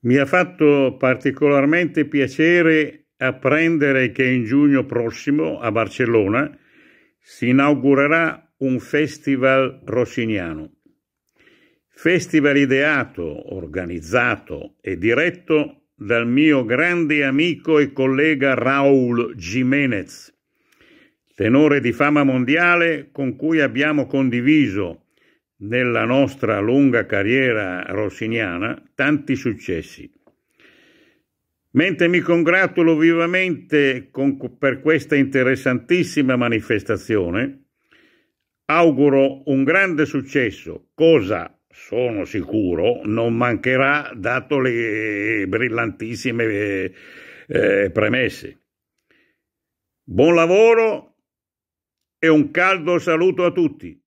Mi ha fatto particolarmente piacere apprendere che in giugno prossimo a Barcellona si inaugurerà un festival rossiniano. Festival ideato, organizzato e diretto dal mio grande amico e collega Raul Jimenez, tenore di fama mondiale con cui abbiamo condiviso nella nostra lunga carriera rossiniana tanti successi. Mentre mi congratulo vivamente con, per questa interessantissima manifestazione, auguro un grande successo, cosa sono sicuro, non mancherà dato le brillantissime eh, eh, premesse. Buon lavoro e un caldo saluto a tutti.